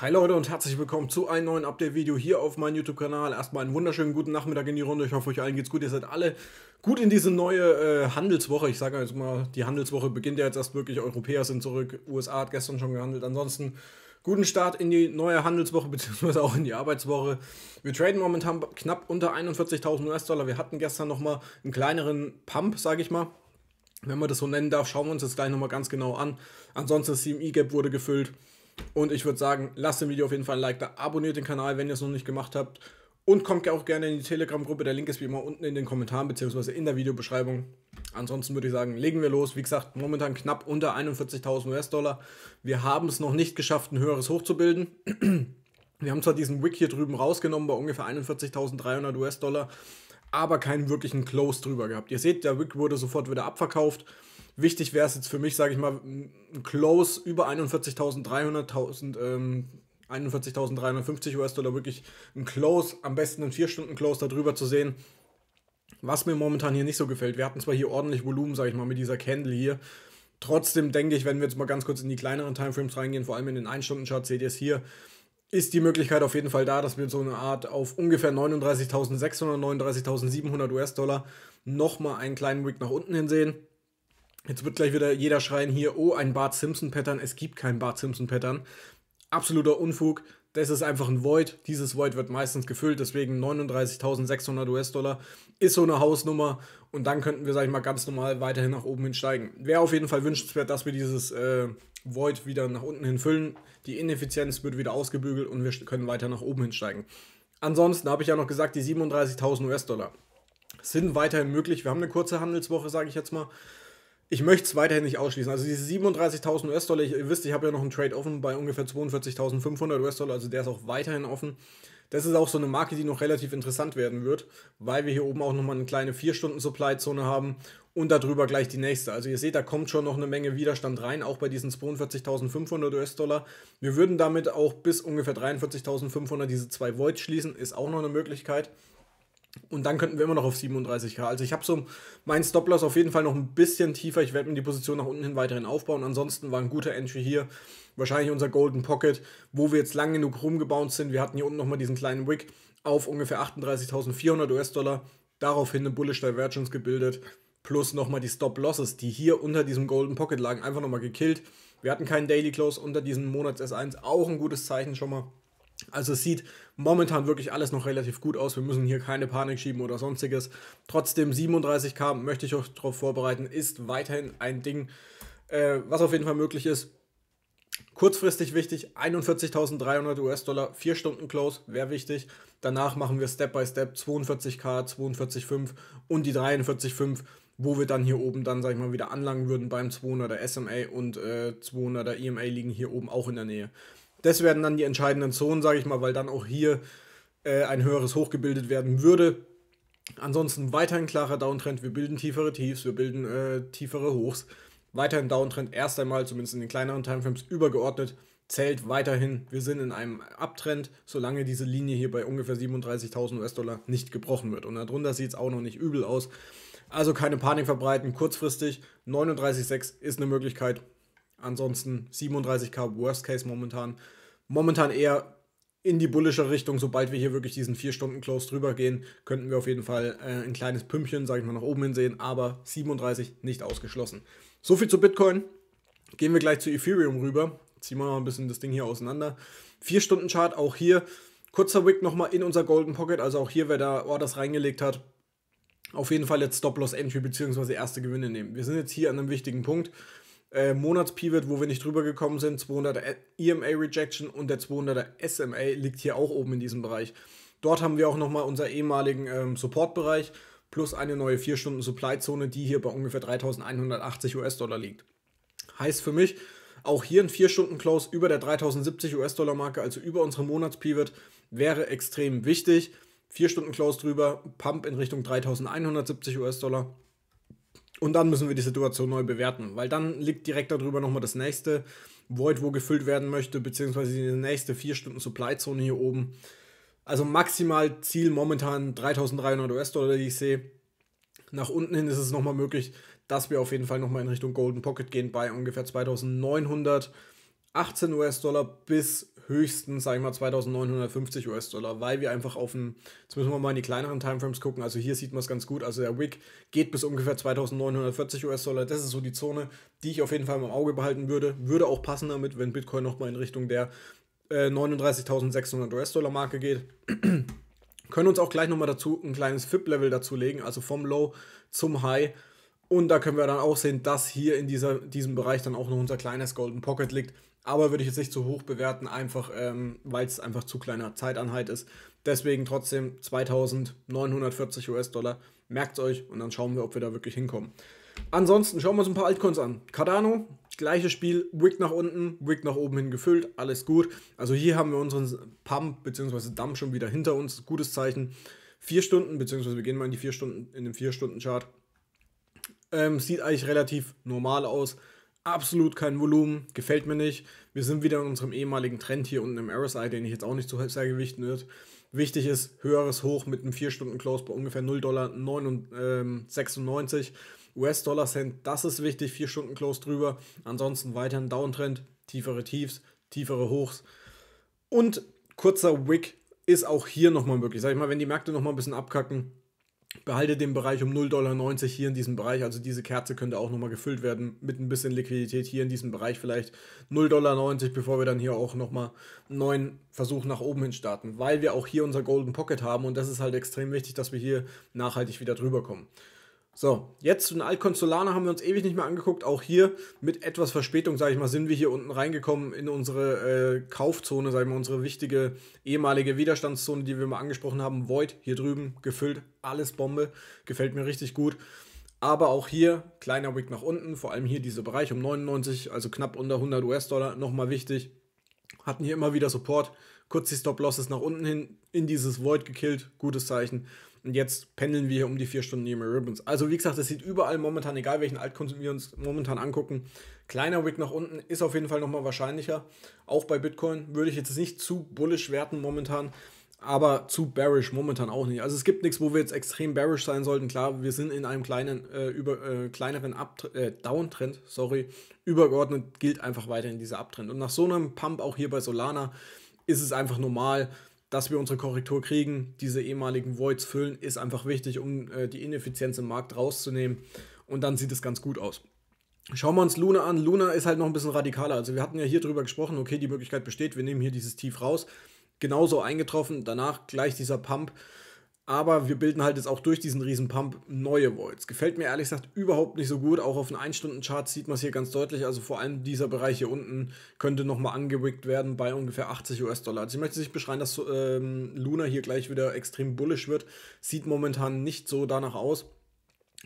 Hi Leute und herzlich willkommen zu einem neuen Update-Video hier auf meinem YouTube-Kanal. Erstmal einen wunderschönen guten Nachmittag in die Runde. Ich hoffe, euch allen geht's gut. Ihr seid alle gut in diese neue äh, Handelswoche. Ich sage jetzt mal, die Handelswoche beginnt ja jetzt erst wirklich. Europäer sind zurück. USA hat gestern schon gehandelt. Ansonsten guten Start in die neue Handelswoche bzw. auch in die Arbeitswoche. Wir traden momentan knapp unter 41.000 US-Dollar. Wir hatten gestern nochmal einen kleineren Pump, sage ich mal. Wenn man das so nennen darf, schauen wir uns das gleich nochmal ganz genau an. Ansonsten, das CME-Gap wurde gefüllt. Und ich würde sagen, lasst dem Video auf jeden Fall ein Like da, abonniert den Kanal, wenn ihr es noch nicht gemacht habt. Und kommt ja auch gerne in die Telegram-Gruppe. Der Link ist wie immer unten in den Kommentaren bzw. in der Videobeschreibung. Ansonsten würde ich sagen, legen wir los. Wie gesagt, momentan knapp unter 41.000 US-Dollar. Wir haben es noch nicht geschafft, ein höheres hochzubilden. Wir haben zwar diesen Wick hier drüben rausgenommen bei ungefähr 41.300 US-Dollar, aber keinen wirklichen Close drüber gehabt. Ihr seht, der Wick wurde sofort wieder abverkauft. Wichtig wäre es jetzt für mich, sage ich mal, ein Close über 41.300.000 41.350 ähm, US-Dollar wirklich ein Close, am besten ein 4-Stunden-Close darüber zu sehen. Was mir momentan hier nicht so gefällt, wir hatten zwar hier ordentlich Volumen, sage ich mal, mit dieser Candle hier. Trotzdem denke ich, wenn wir jetzt mal ganz kurz in die kleineren Timeframes reingehen, vor allem in den 1-Stunden-Chart, seht ihr es hier, ist die Möglichkeit auf jeden Fall da, dass wir so eine Art auf ungefähr 39.600, 39.700 US-Dollar nochmal einen kleinen Wick nach unten hin sehen. Jetzt wird gleich wieder jeder schreien hier, oh, ein Bart Simpson-Pattern. Es gibt kein Bart Simpson-Pattern. Absoluter Unfug. Das ist einfach ein Void. Dieses Void wird meistens gefüllt, deswegen 39.600 US-Dollar ist so eine Hausnummer. Und dann könnten wir, sag ich mal, ganz normal weiterhin nach oben hin steigen. Wäre auf jeden Fall wünschenswert, dass wir dieses äh, Void wieder nach unten hin füllen. Die Ineffizienz wird wieder ausgebügelt und wir können weiter nach oben hin steigen. Ansonsten habe ich ja noch gesagt, die 37.000 US-Dollar sind weiterhin möglich. Wir haben eine kurze Handelswoche, sage ich jetzt mal ich möchte es weiterhin nicht ausschließen. Also diese 37.000 US-Dollar, ihr wisst, ich habe ja noch einen Trade offen bei ungefähr 42.500 US-Dollar, also der ist auch weiterhin offen. Das ist auch so eine Marke, die noch relativ interessant werden wird, weil wir hier oben auch nochmal eine kleine 4-Stunden-Supply-Zone haben und darüber gleich die nächste. Also ihr seht, da kommt schon noch eine Menge Widerstand rein, auch bei diesen 42.500 US-Dollar. Wir würden damit auch bis ungefähr 43.500 diese zwei Voids schließen, ist auch noch eine Möglichkeit. Und dann könnten wir immer noch auf 37k. Also ich habe so meinen Stop-Loss auf jeden Fall noch ein bisschen tiefer. Ich werde mir die Position nach unten hin weiterhin aufbauen. Ansonsten war ein guter Entry hier. Wahrscheinlich unser Golden Pocket, wo wir jetzt lang genug rumgebaut sind. Wir hatten hier unten nochmal diesen kleinen Wick auf ungefähr 38.400 US-Dollar. Daraufhin eine Bullish Divergence gebildet. Plus nochmal die Stop-Losses, die hier unter diesem Golden Pocket lagen, einfach nochmal gekillt. Wir hatten keinen Daily Close unter diesem Monats S1. Auch ein gutes Zeichen schon mal. Also es sieht momentan wirklich alles noch relativ gut aus. Wir müssen hier keine Panik schieben oder sonstiges. Trotzdem 37k möchte ich euch darauf vorbereiten, ist weiterhin ein Ding, äh, was auf jeden Fall möglich ist. Kurzfristig wichtig, 41.300 US-Dollar, 4 Stunden Close, wäre wichtig. Danach machen wir Step by Step 42k, 42,5 und die 43,5, wo wir dann hier oben dann, sag ich mal, wieder anlangen würden beim 200er SMA und äh, 200er EMA liegen hier oben auch in der Nähe. Das werden dann die entscheidenden Zonen, sage ich mal, weil dann auch hier äh, ein höheres Hoch gebildet werden würde. Ansonsten weiterhin klarer Downtrend. Wir bilden tiefere Tiefs, wir bilden äh, tiefere Hochs. Weiterhin Downtrend erst einmal, zumindest in den kleineren Timeframes, übergeordnet. Zählt weiterhin, wir sind in einem Abtrend, solange diese Linie hier bei ungefähr 37.000 US-Dollar nicht gebrochen wird. Und darunter sieht es auch noch nicht übel aus. Also keine Panik verbreiten, kurzfristig. 39,6 ist eine Möglichkeit, Ansonsten 37k Worst Case momentan. Momentan eher in die bullische Richtung, sobald wir hier wirklich diesen 4-Stunden-Close drüber gehen, könnten wir auf jeden Fall äh, ein kleines Pümpchen, sage ich mal, nach oben hin sehen, aber 37 nicht ausgeschlossen. So viel zu Bitcoin. Gehen wir gleich zu Ethereum rüber. Ziehen wir mal ein bisschen das Ding hier auseinander. 4-Stunden-Chart auch hier. Kurzer Wick nochmal in unser Golden Pocket, also auch hier, wer da Orders reingelegt hat, auf jeden Fall jetzt Stop-Loss-Entry bzw. erste Gewinne nehmen. Wir sind jetzt hier an einem wichtigen Punkt. Äh, Monatspivot, wo wir nicht drüber gekommen sind, 200er EMA Rejection und der 200er SMA liegt hier auch oben in diesem Bereich. Dort haben wir auch nochmal unseren ehemaligen ähm, Support-Bereich plus eine neue 4-Stunden-Supply-Zone, die hier bei ungefähr 3180 US-Dollar liegt. Heißt für mich, auch hier ein 4-Stunden-Close über der 3070 US-Dollar-Marke, also über unsere Monatspivot, wäre extrem wichtig. 4-Stunden-Close drüber, Pump in Richtung 3170 US-Dollar und dann müssen wir die Situation neu bewerten, weil dann liegt direkt darüber nochmal das nächste Void, wo gefüllt werden möchte, beziehungsweise die nächste 4 Stunden Supply Zone hier oben. Also maximal Ziel momentan 3300 US-Dollar, die ich sehe. Nach unten hin ist es nochmal möglich, dass wir auf jeden Fall nochmal in Richtung Golden Pocket gehen bei ungefähr 2918 US-Dollar bis höchstens, sage ich mal, 2950 US-Dollar, weil wir einfach auf dem, jetzt müssen wir mal in die kleineren Timeframes gucken, also hier sieht man es ganz gut, also der Wick geht bis ungefähr 2940 US-Dollar, das ist so die Zone, die ich auf jeden Fall im Auge behalten würde, würde auch passen damit, wenn Bitcoin nochmal in Richtung der äh, 39.600 US-Dollar Marke geht. Können uns auch gleich nochmal dazu ein kleines FIP-Level dazulegen, also vom Low zum High, und da können wir dann auch sehen, dass hier in dieser, diesem Bereich dann auch noch unser kleines Golden Pocket liegt. Aber würde ich jetzt nicht zu hoch bewerten, einfach ähm, weil es einfach zu kleiner Zeiteinheit ist. Deswegen trotzdem 2940 US-Dollar. Merkt euch und dann schauen wir, ob wir da wirklich hinkommen. Ansonsten schauen wir uns ein paar Altcoins an. Cardano, gleiches Spiel, Wick nach unten, Wick nach oben hin gefüllt, alles gut. Also hier haben wir unseren Pump bzw. Dump schon wieder hinter uns, gutes Zeichen. Vier Stunden, beziehungsweise wir gehen mal in die vier Stunden, in den vier Stunden Chart. Ähm, sieht eigentlich relativ normal aus. Absolut kein Volumen, gefällt mir nicht. Wir sind wieder in unserem ehemaligen Trend hier unten im RSI, den ich jetzt auch nicht zu sehr gewichten wird. Wichtig ist höheres Hoch mit einem 4-Stunden-Close bei ungefähr 0,96 Dollar ähm, US-Dollar Cent. Das ist wichtig, 4 Stunden Close drüber. Ansonsten weiter ein Downtrend, tiefere Tiefs, tiefere Hochs. Und kurzer Wick ist auch hier nochmal möglich. Sag ich mal, wenn die Märkte nochmal ein bisschen abkacken, behalte den Bereich um 0,90 Dollar hier in diesem Bereich. Also diese Kerze könnte auch nochmal gefüllt werden mit ein bisschen Liquidität hier in diesem Bereich. Vielleicht 0,90 Dollar, bevor wir dann hier auch nochmal einen neuen Versuch nach oben hin starten. Weil wir auch hier unser Golden Pocket haben und das ist halt extrem wichtig, dass wir hier nachhaltig wieder drüber kommen. So, jetzt zu den Alconsolana haben wir uns ewig nicht mehr angeguckt. Auch hier mit etwas Verspätung, sage ich mal, sind wir hier unten reingekommen in unsere äh, Kaufzone, sage ich mal, unsere wichtige ehemalige Widerstandszone, die wir mal angesprochen haben. Void hier drüben gefüllt, alles Bombe, gefällt mir richtig gut. Aber auch hier kleiner Wick nach unten, vor allem hier dieser Bereich um 99, also knapp unter 100 US-Dollar, nochmal wichtig. Hatten hier immer wieder Support, kurz die Stop-Losses nach unten hin in dieses Void gekillt, gutes Zeichen. Und jetzt pendeln wir hier um die vier Stunden Nehemiah Ribbons. Also wie gesagt, das sieht überall momentan, egal welchen Altkonsum wir uns momentan angucken, kleiner Wick nach unten ist auf jeden Fall nochmal wahrscheinlicher. Auch bei Bitcoin würde ich jetzt nicht zu bullish werten momentan, aber zu bearish momentan auch nicht. Also es gibt nichts, wo wir jetzt extrem bearish sein sollten. Klar, wir sind in einem kleinen, äh, über, äh, kleineren Up äh, Downtrend, sorry. Übergeordnet gilt einfach weiterhin dieser Abtrend. Und nach so einem Pump auch hier bei Solana ist es einfach normal, dass wir unsere Korrektur kriegen, diese ehemaligen Voids füllen, ist einfach wichtig, um äh, die Ineffizienz im Markt rauszunehmen. Und dann sieht es ganz gut aus. Schauen wir uns Luna an. Luna ist halt noch ein bisschen radikaler. Also wir hatten ja hier drüber gesprochen, okay, die Möglichkeit besteht, wir nehmen hier dieses Tief raus. Genauso eingetroffen, danach gleich dieser Pump aber wir bilden halt jetzt auch durch diesen riesen Pump neue Voids. Gefällt mir ehrlich gesagt überhaupt nicht so gut. Auch auf den 1-Stunden-Chart sieht man es hier ganz deutlich. Also vor allem dieser Bereich hier unten könnte nochmal angewickt werden bei ungefähr 80 US-Dollar. Also ich möchte nicht beschreiben, dass ähm, Luna hier gleich wieder extrem bullish wird. Sieht momentan nicht so danach aus.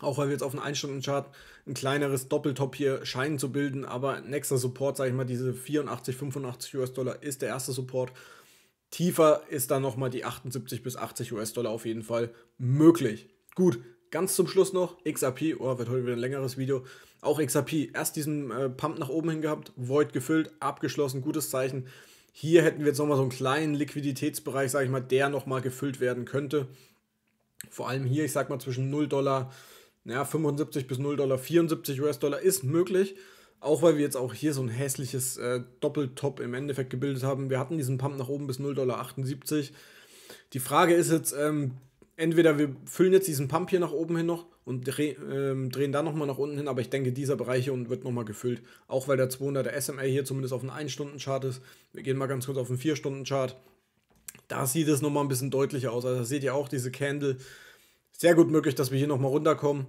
Auch weil wir jetzt auf den 1-Stunden-Chart ein kleineres Doppeltop hier scheinen zu bilden. Aber nächster Support, sage ich mal, diese 84, 85 US-Dollar ist der erste Support. Tiefer ist dann nochmal die 78 bis 80 US-Dollar auf jeden Fall möglich. Gut, ganz zum Schluss noch XRP, oh, wird heute wieder ein längeres Video. Auch XRP, erst diesen äh, Pump nach oben hin gehabt, Void gefüllt, abgeschlossen, gutes Zeichen. Hier hätten wir jetzt nochmal so einen kleinen Liquiditätsbereich, sage ich mal, der nochmal gefüllt werden könnte. Vor allem hier, ich sag mal zwischen 0 Dollar naja, 75 bis 0 Dollar 74 US-Dollar ist möglich. Auch weil wir jetzt auch hier so ein hässliches äh, Doppeltop im Endeffekt gebildet haben. Wir hatten diesen Pump nach oben bis 0,78 Dollar. Die Frage ist jetzt, ähm, entweder wir füllen jetzt diesen Pump hier nach oben hin noch und dreh, ähm, drehen dann nochmal nach unten hin, aber ich denke, dieser Bereich hier wird nochmal gefüllt. Auch weil der 200er SMA hier zumindest auf einem 1-Stunden-Chart ist. Wir gehen mal ganz kurz auf einen 4-Stunden-Chart. Da sieht es nochmal ein bisschen deutlicher aus. Also seht ihr auch diese Candle. Sehr gut möglich, dass wir hier nochmal runterkommen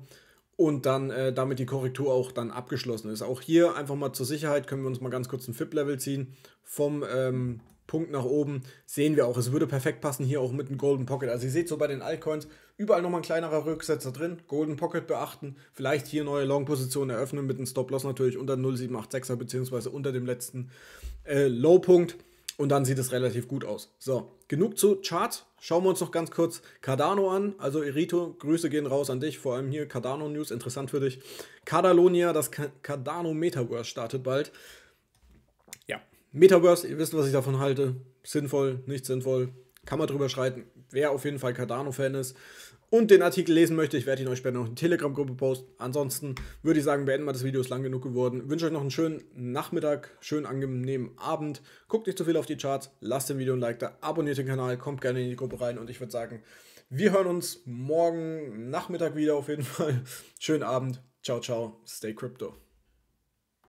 und dann äh, damit die Korrektur auch dann abgeschlossen ist. Auch hier einfach mal zur Sicherheit können wir uns mal ganz kurz ein FIP-Level ziehen. Vom ähm, Punkt nach oben sehen wir auch, es würde perfekt passen hier auch mit einem Golden Pocket. Also ihr seht so bei den Altcoins überall nochmal ein kleinerer Rücksetzer drin. Golden Pocket beachten, vielleicht hier neue Long-Positionen eröffnen mit einem Stop-Loss natürlich unter 0,786er beziehungsweise unter dem letzten äh, Low-Punkt. Und dann sieht es relativ gut aus. So, genug zu Charts. Schauen wir uns noch ganz kurz Cardano an. Also Erito, Grüße gehen raus an dich. Vor allem hier Cardano News, interessant für dich. Cardalonia, das Cardano Metaverse startet bald. Ja, Metaverse, ihr wisst, was ich davon halte. Sinnvoll, nicht sinnvoll. Kann man drüber schreiten. Wer auf jeden Fall Cardano-Fan ist, und den Artikel lesen möchte, ich werde ihn euch später noch in die Telegram-Gruppe posten. Ansonsten würde ich sagen, beenden wir das Video, ist lang genug geworden. Ich wünsche euch noch einen schönen Nachmittag, schönen angenehmen Abend. Guckt nicht zu viel auf die Charts, lasst dem Video ein Like da, abonniert den Kanal, kommt gerne in die Gruppe rein und ich würde sagen, wir hören uns morgen Nachmittag wieder auf jeden Fall. Schönen Abend, ciao, ciao, stay crypto.